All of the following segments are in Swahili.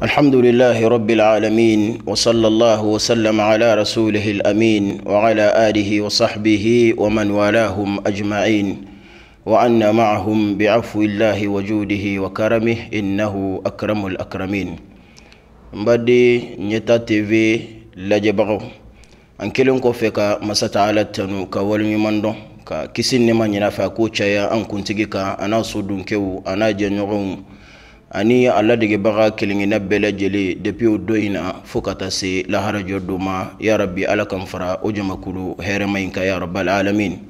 الحمد لله رب العالمين وصلى الله وسلم على رسوله الأمين وعلى آله وصحبه ومن والاهم أجمعين وعنا معهم بعفو الله وجوده وكرمه إنه أكرم الأكرمين مبدي نيتا تي في لجبغو أن كلهم kɔfɛ ka masa taala tanu ka waleɲuman dɔn ka kisi nɛma ɲina fɛ a k'o caya an kuntigi ani ala degebaga kelenkelenna bɛɛ lajɛlen depi o don in na fɔɔ ka taa se laharajɔ don ma yarabi ala kan fara o jamakulu hɛrɛma ɲi ka yarabal alamin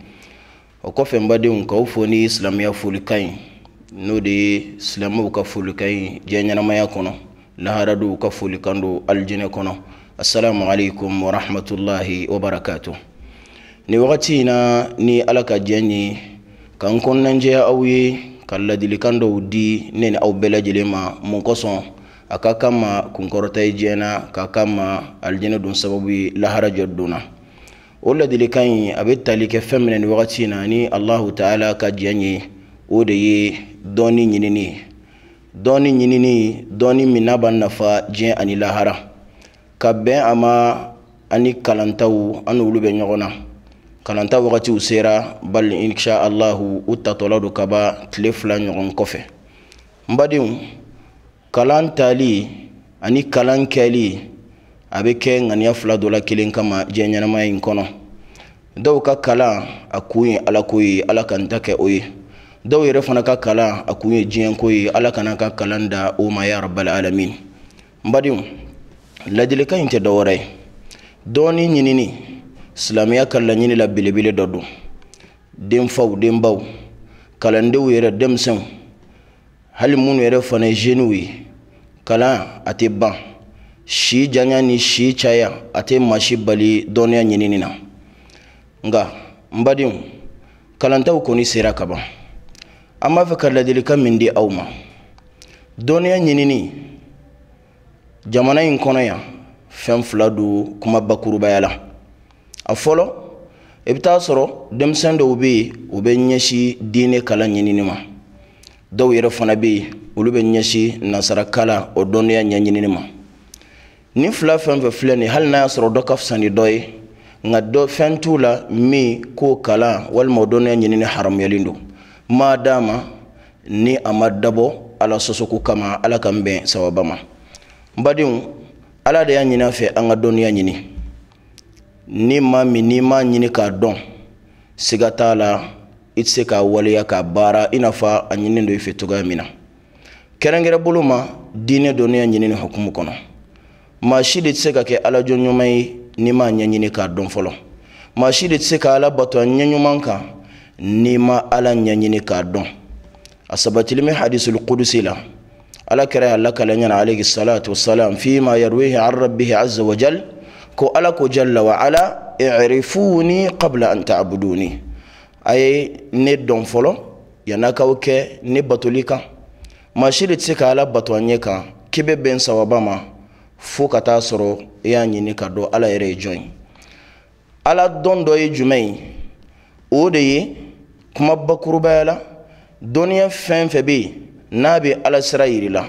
o kɔfɛ n badenw k'aw fo ni silamiya folikan ɲi n'o de ye silamaw ka folikan ɲi diɲɛ ɲɛnamaya kɔnɔ laharadow ka folikan do alijinɛ kɔnɔ assalamu alaikum warahmatullahi wabarakatu ni wagati na ni ala ka jɛn ye ka n kɔnnanjɛya aw ye ka ladilikan dɔw di ne ni aw bɛɛ lajɛlen ma mun kosɔn a ka kan ma kunkɔrɔta ye diɲɛ na k'a kan ma alijinɛ don sababu ye lahara jɔ donna o ladilikan in a bɛ tali kɛ fɛn min na nin wagati in na ni alahu ta'ala ka jɛn ye o de ye dɔɔni ɲinini ye dɔɔni ɲinini dɔɔni min n'a b'a nafa diɲɛ ani lahara ka bɛn a ma ani kalantaw an n'olu bɛ ɲɔgɔn na kalanta wagatiw sera bali insha allahu u tatɔla do kaba tile fila ɲɔgɔn kɔfɛ n badenw kalan tali ani kalan kɛli a bɛ kɛ ŋaniya fila dɔ la kelen kama diɲɛ ɲɛnamaya in kɔnɔ dɔw ka kalan a kun ye ala ko ye ala ka n ta kɛ o ye dɔw yɛrɛ fana ka kalan a kun ye diɲɛ ko ye ala kana ka kalan da o ma ya n badenw ladilikan in tɛ dɔwɛrɛ ye dɔɔnin ɲinini silamɛya ka laɲini la belebele dɔ don denfaw denbaw kalandenw yɛrɛ denmisɛnw hali minnu yɛrɛ fana ye zeniw ye kalan a tɛ ban si janya ni si caya a tɛ si bali dɔnniya ɲinini na nka n badenw kalantaw kɔni sera ka ban an b'a fɛ ka ladilikan min di aw ma dɔnniya ɲinini jamana in kɔnɔ yan fɛn fila don kuma bakurubaya la a fɔlɔ i bɛ taa sɔrɔ denmisɛn dɔw bɛ yen u bɛ ɲɛsin diinɛ kalan ɲinini ma dɔw yɛrɛ fana bɛ yen olu bɛ ɲɛsin nansarakalan o dɔnniya ɲɛɲinini ma nin fila fɛn fɛn filɛ nin hali n'a y'a sɔrɔ dɔ ka fisa ni dɔ ye nka dɔ fɛn t'u la min k'o kalan walima o dɔnniya ɲinini haramuyalen don maa d'a ma ni a ma dabɔ ala sɔsɔko kama ala ka n bɛn sababa ma n badenw ala de y'a ɲini an fɛ an ka dɔnniya ɲini ni ma min n'i m'a ɲini k'a dɔn siga t'a la i tɛ se k'a waleya k'a baara i n'a fɔ a ɲininen don i fɛ cogoya min na kɛrɛnkɛrɛn bolo ma diinɛ dɔnniya ɲinini hukumu kɔnɔ maa si de tɛ se ka kɛ alajɔɲuman ye n'i m'a ɲɛɲini k'a dɔn fɔlɔ maa si de tɛ se ka ala bato a ɲɛɲuman kan n'i ma ala ɲɛɲini k'a dɔn a sabatili bɛ hadisul kudusi la ala kɛra y'a lakale ɲɛna alayhi salatu wasalam fi ma yarwihi an rabbihi azza wa jalla ko ala ko jalla wa ala i'rifuni qabla an ta'buduni a ye ne dɔn fɔlɔ yan'a kaw kɛ ne batoli kan maa si de tɛ se ka ala bato an ɲɛ kan k'i bɛ bɛn sawaba ma fo ka taa sɔrɔ i y'a ɲini ka dɔn ala yɛrɛ ye jɔn ye ala dɔn dɔ ye jumɛn ye ye kuma bakurubaya la dɔnniya fɛn fɛn ala sira yiri la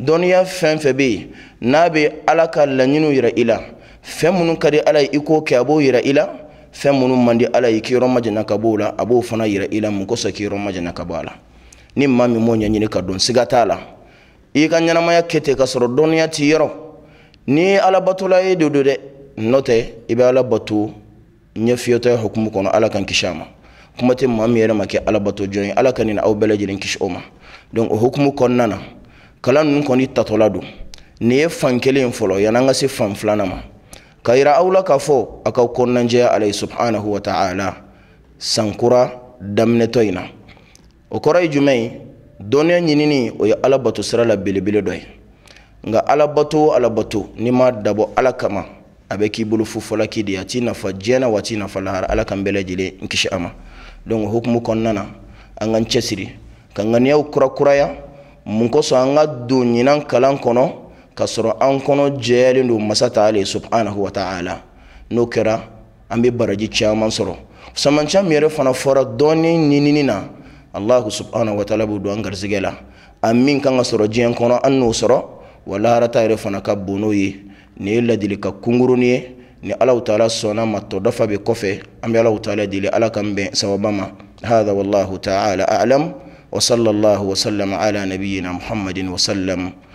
dɔnniya fɛn ala ka laɲiniw yira i la fɛn minnu ka di ala ye i k'o kɛ a b'o yira i la fɛn minnu man di ala ye k'i yɔrɔ majanya ka b'o la a b'o fana yira i la mun kosɔn k'i yɔrɔ majanya ka bɔ a la ni maa min m'o ɲɛɲini ka don siga t'a la i ka ɲɛnamaya kɛ ten ka sɔrɔ dɔnniya t'i yɔrɔ ni alabatola ye de don dɛ n'o tɛ i bɛ ala bato ɲɛfiyɛtɔya hukumu kɔnɔ ala kan kisi a ma kuma tɛ maa min yɛrɛ ma kɛ alabato jɔn ye ala ka nin aw bɛɛ lajɛlen kisi o ma donc o hukumu kɔnɔna na kalan ninnu kɔni tatɔla don nin ye fan kelen fɔlɔ yann'an ka se fan filanan ma k'a yira aw la k'a fɔ a ka kɔnɔnajɛya ala ye subhanahu wa ta'ala sankura daminɛtɔ in na o kɔrɔ ye jumɛn ye dɔnniya ɲinini o ye alabato sira la belebele dɔ ye nka alabato o alabato n'i m'a dabɔ ala kama a bɛ k'i bolo fufalaki de ye a t'i nafa diɲɛ wa t'i nafa lahara ala k'an bɛɛ lajɛlen n kisi a ma donc hukumu kɔnɔna na an k'an cɛsiri ka ŋaniyaw kurakuraya mun kosɔn an ka don ɲinan kalan kɔnɔ k'a sɔrɔ an kɔnɔ jɛlen don masa taala ye subhanahu wa ta'ala n'o kɛra an bɛ baraji caman sɔrɔ samancɛ min yɛrɛ fana fɔra dɔɔni ɲinini na alahu subhanahu wa ta'ala b'o don an garisɛgɛ la a min kan ka sɔrɔ diɲɛ kɔnɔ an n'o sɔrɔ wa laharata yɛrɛ fana ka bon n'o ye nin ye ladili ka kunkurunin ye ni alaw taala sɔnna ma tɔ dafa bɛ kɔfɛ an bɛ alaw taala deli ala ka n bɛn sababa ma hada wallahu ta'ala a'lam wa sallallahu wa sallama ala nabiyyina muhammadin wa sallam